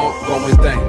ongoing thing.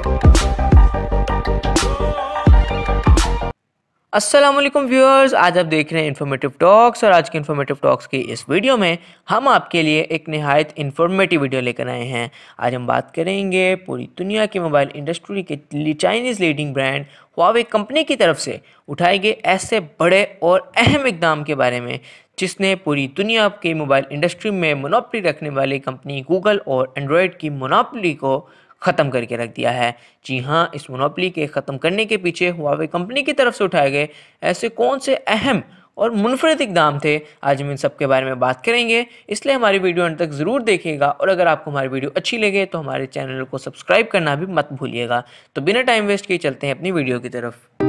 Aslam viewers आज आप देख रहे हैं इन्फॉर्मेटिव टॉक्स और आज के इन्फॉर्मेटिव टॉक्स की इस वीडियो में हम आपके लिए एक नहायत इन्फॉर्मेटिव वीडियो लेकर आए हैं आज हम बात करेंगे पूरी दुनिया की मोबाइल इंडस्ट्री के Chinese leading brand Huawei company की तरफ से उठाए गए ऐसे बड़े और अहम इकदाम के बारे में जिसने पूरी दुनिया के मोबाइल इंडस्ट्री में मोनोपली रखने वाली कंपनी गूगल और एंड्रॉयड की मोनोपली को ख़त्म करके रख दिया है जी हाँ इस मोनोपली के ख़त्म करने के पीछे हुआवे कंपनी की तरफ से उठाए गए ऐसे कौन से अहम और मुनफरद इकदाम थे आज हम इन सब के बारे में बात करेंगे इसलिए हमारी वीडियो अंत तक ज़रूर देखिएगा और अगर आपको हमारी वीडियो अच्छी लगे तो हमारे चैनल को सब्सक्राइब करना भी मत भूलिएगा तो बिना टाइम वेस्ट किए चलते हैं अपनी वीडियो की तरफ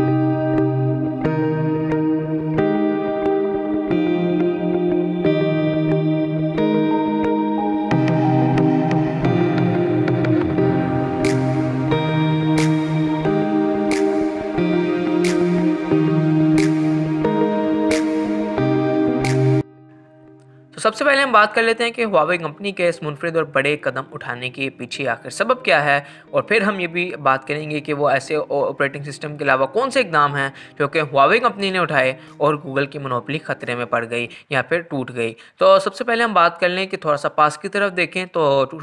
सबसे पहले हम बात कर लेते हैं कि हुआवे कंपनी के इस मुनफरद और बड़े कदम उठाने के पीछे आखिर सबब क्या है और फिर हम ये भी बात करेंगे कि वो ऐसे ऑपरेटिंग सिस्टम के अलावा कौन से इकदाम हैं जो कि हुआवे कंपनी ने उठाए और गूगल की मनोपली खतरे में पड़ गई या फिर टूट गई तो सबसे पहले हम बात कर लें कि थोड़ा सा पास की तरफ देखें तो टू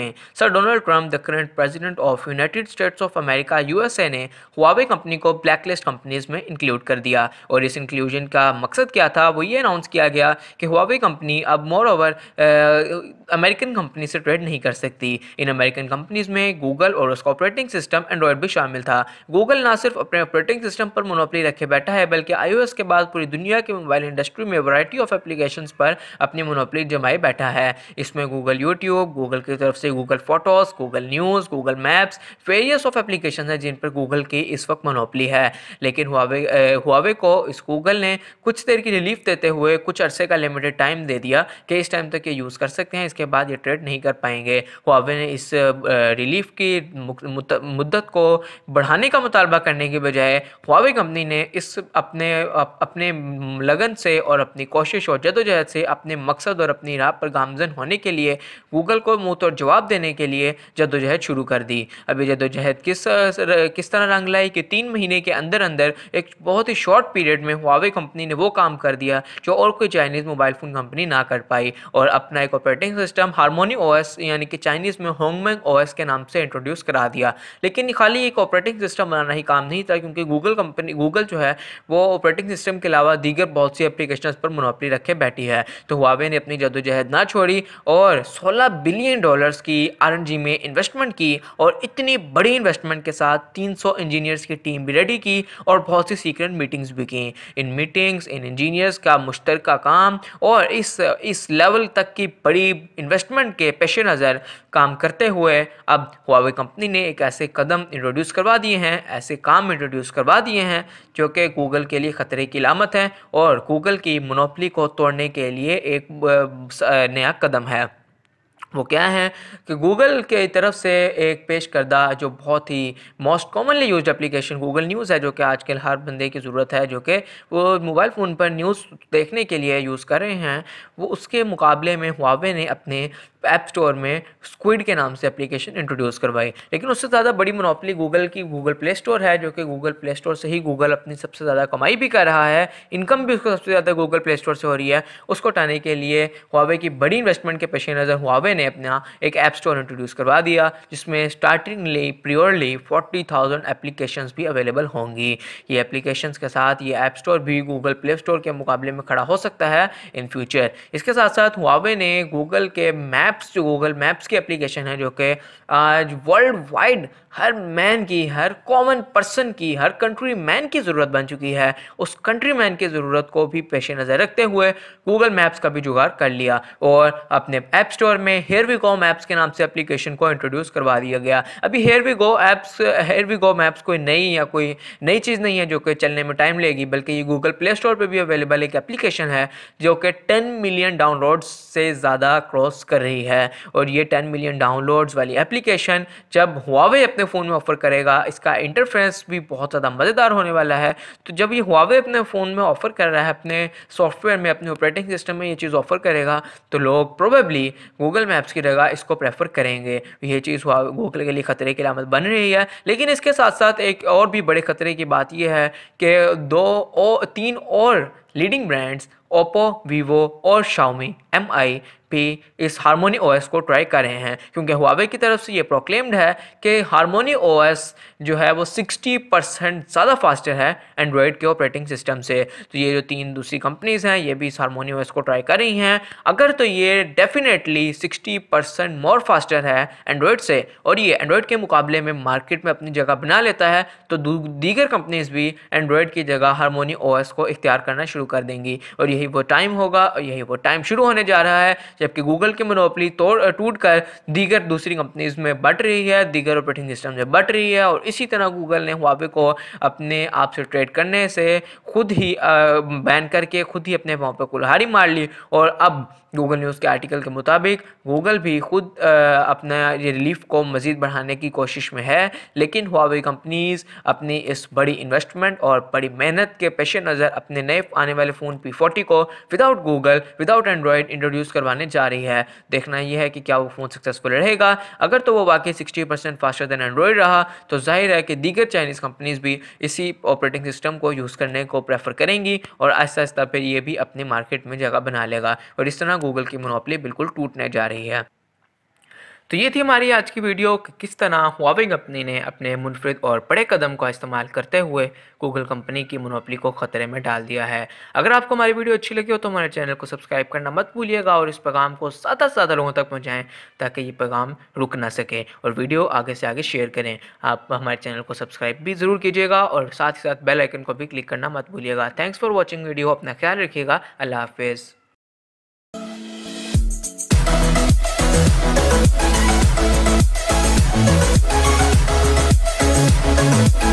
में sir Donald Trump the current president of United States of America U ने हुआवे कंपनी को ब्लैकलिस्ट कंपनीज में इंक्लूड कर दिया और इस इंक्लूजन का मकसद क्या था वो ये अनाउंस किया गया कि हुआ हॉवे कंपनी अब मोर ओवर अमेरिकन कंपनी से ट्रेड नहीं कर सकती इन अमेरिकन कंपनीज में गूगल और उसका ऑपरेटिंग सिस्टम एंड्रॉयड भी शामिल था गूगल ना सिर्फ अपने ऑपरेटिंग सिस्टम पर मोनोपली रखे बैठा है बल्कि आईओएस के बाद पूरी दुनिया के मोबाइल इंडस्ट्री में वराइटी ऑफ एप्लीकेशन पर अपनी मोनोपली जमाए बैठा है इसमें गूगल यूट्यूब गूगल की तरफ से Google photos Google news Google maps various of application हैं जिन पर गूगल की इस वक्त मोनोपली है लेकिन हुआवे हुआवे uh, को इस गूगल ने कुछ देर की रिलीफ देते हुए कुछ अरसे का लिमिटेड टाइम दे दिया कि इस टाइम तक ये यूज़ कर सकते हैं इसके बाद ये ट्रेड नहीं कर पाएंगे हुआवे ने इस रिलीफ की मुद्दत को बढ़ाने का मुतालबा करने के बजाय हुआवे कंपनी ने इस अपने अप, अपने लगन से और अपनी कोशिश और जदोजहद से अपने मकसद और अपनी राह पर गामजन होने के लिए गूगल को मुँह तोड़ जवाब देने के लिए जदोजहद शुरू कर दी अभी जदोजहद किस किस तरह रंग लाई कि तीन महीने के अंदर अंदर एक बहुत ही शॉर्ट पीरियड में हुआवे कंपनी ने वो काम कर दिया जो और कोई Chinese mobile phone iPhone company ना कर पाई और अपना एक ऑपरेटिंग सिस्टम हारमोनी ओ यानी कि चाइनीज़ में होंगमेंग ओएस के नाम से इंट्रोड्यूस करा दिया लेकिन खाली एक ऑपरेटिंग सिस्टम बनाना ही काम नहीं था क्योंकि गूगल कंपनी गूगल जो है वो ऑपरेटिंग सिस्टम के अलावा दीगर बहुत सी एप्लीकेशन पर मुनाफी रखे बैठी है तो हुआवे ने अपनी जदोजहद ना छोड़ी और सोलह बिलियन डॉलर्स की आर में इन्वेस्टमेंट की और इतनी बड़ी इन्वेस्टमेंट के साथ 300 इंजीनियर्स की टीम भी रेडी की और बहुत सी सीक्रेट मीटिंग्स भी की इन मीटिंग्स इन इंजीनियर्स का मुश्तर काम और और इस इस लेवल तक की बड़ी इन्वेस्टमेंट के पेश नज़र काम करते हुए अब हुआवे कंपनी ने एक ऐसे कदम इंट्रोड्यूस करवा दिए हैं ऐसे काम इंट्रोड्यूस करवा दिए हैं जो कि गूगल के लिए ख़तरे की लामत है और गूगल की मोनोपली को तोड़ने के लिए एक नया कदम है वो क्या है कि गूगल के तरफ से एक पेश करदा जो बहुत ही most commonly use application Google news है जो कि आजकल हर बंदे की ज़रूरत है जो कि वो मोबाइल फ़ोन पर न्यूज़ देखने के लिए यूज़ कर रहे हैं वो उसके मुकाबले में हुआवे ने अपने ऐप स्टोर में स्क्विड के नाम से एप्लीकेशन इंट्रोड्यूस करवाई लेकिन उससे ज़्यादा बड़ी मोनोपली गूगल की गूगल प्ले स्टोर है जो कि गूगल प्ले स्टोर से ही गूगल अपनी सबसे ज़्यादा कमाई भी कर रहा है इनकम भी उसको सबसे ज़्यादा गूगल प्ले स्टोर से हो रही है उसको हटाने के लिए हुआवे की बड़ी इन्वेस्टमेंट के पेश नज़र हुआवे ने अपना एक ऐप स्टोर इंट्रोड्यूस करवा दिया जिसमें startingly purely forty thousand application भी अवेलेबल होंगी ये एप्लीकेशन के साथ ये ऐप स्टोर भी गूगल प्ले स्टोर के मुकाबले में खड़ा हो सकता है इन फ्यूचर इसके साथ साथ हुआवे ने गूगल के मैप्स जो गूगल मैप्स की एप्लीकेशन है जो कि आज वर्ल्ड वाइड हर मैन की हर कॉमन पर्सन की हर कंट्री मैन की ज़रूरत बन चुकी है उस कंट्री मैन की ज़रूरत को भी पेश नज़र रखते हुए गूगल मैप्स का भी जुगाड़ कर लिया और अपने ऐप स्टोर में हेयर वी गो मैप्स के नाम से एप्लीकेशन को इंट्रोड्यूस करवा दिया गया अभी here we go apps here we go maps कोई नई या कोई नई चीज़ नहीं है जो कि चलने में टाइम लेगी बल्कि ये गूगल प्ले स्टोर पर भी अवेलेबल एक एप्लीकेशन है जो कि टेन मिलियन डाउनलोड्स से ज़्यादा क्रॉस कर रही है और ये टेन मिलियन डाउनलोड्स वाली एप्लीकेशन जब हुआवे अपने फ़ोन में ऑफर करेगा इसका इंटरफेरेंस भी बहुत ज़्यादा मज़ेदार होने वाला है तो जब ये हुआवे अपने फ़ोन में ऑफ़र कर रहा है अपने सॉफ्टवेयर में अपने ऑपरेटिंग सिस्टम में ये चीज़ ऑफ़र करेगा तो लोग प्रोबेबली गूगल मैप मैप्स की जगह इसको प्रेफर करेंगे ये चीज़ हुआ गूगल के लिए ख़तरे की आमद बन रही है लेकिन इसके साथ साथ एक और भी बड़े ख़तरे की बात यह है कि दो और तीन और लीडिंग ब्रांड्स ओप्पो वीवो और शाउमी एम आई भी इस हारमोनी ओ को ट्राई कर रहे हैं क्योंकि हुआवे की तरफ से ये प्रोक्लेम्ड है कि हारमोनी ओ जो है वो 60 परसेंट ज़्यादा फास्टर है एंड्रॉयड के ऑपरेटिंग सिस्टम से तो ये जो तीन दूसरी कंपनीज़ हैं ये भी इस हारमोनी ओ को ट्राई कर रही हैं अगर तो ये डेफिनेटली 60 परसेंट मोर फास्टर है एंड्रॉयड से और ये एंड्रॉयड के मुकाबले में मार्केट में अपनी जगह बना लेता है तो दीगर कंपनीज़ भी एंड्रॉयड की जगह हारमोनी ओ को इख्तियार करना शुरू कर देंगी और यही वो टाइम होगा और यही वो टाइम शुरू होने जा रहा है जबकि गूगल की मनोपली तोड़ टूट कर दीगर दूसरी कंपनीज में बट रही है दीगर ऑपरेटिंग सिस्टम में बट रही है और इसी तरह गूगल ने हुआवे को अपने आप से ट्रेड करने से खुद ही बैन करके खुद ही अपने पाँव पर कुल्हाड़ी मार ली और अब गूगल न्यूज़ के आर्टिकल के मुताबिक गूगल भी खुद अपना ये रिलीफ को मज़ीद बढ़ाने की कोशिश में है लेकिन हुआवे कंपनीज़ अपनी इस बड़ी इन्वेस्टमेंट और बड़ी मेहनत के पेश नज़र अपने नए आने वाले फ़ोन पी फोर्टी को without Google without Android introduce करवाने जा रही है देखना यह है कि क्या वो फ़ोन सक्सेसफुल रहेगा अगर तो वो वाकई sixty percent faster than Android रहा तो जाहिर है कि दीगर चाइनीज़ कंपनीज़ भी इसी ऑपरेटिंग सिस्टम को यूज़ करने को प्रेफर करेंगी और आहिस्ता आहिस्ता फिर ये भी अपने मार्केट में जगह बना लेगा और इस तरह गूगल की मोनोपली बिल्कुल टूटने जा रही है तो ये थी हमारी आज की वीडियो कि किस तरह हुआवे कंपनी ने अपने मुनफरद और बड़े कदम का इस्तेमाल करते हुए गूगल कंपनी की मनोपली को ख़तरे में डाल दिया है अगर आपको हमारी वीडियो अच्छी लगी हो तो हमारे चैनल को सब्सक्राइब करना मत भूलिएगा और इस पैगाम को ज़्यादा से ज़्यादा लोगों तक पहुँचाएँ ताकि ये पैगाम रुक ना सके और वीडियो आगे से आगे शेयर करें आप हमारे चैनल को सब्सक्राइब भी ज़रूर कीजिएगा और साथ ही साथ बेल आइकन को भी क्लिक करना मत भूलिएगा थैंक्स फॉर वॉचिंग वीडियो अपना ख्याल रखिएगा अल्लाह हाफिज़ Thank you.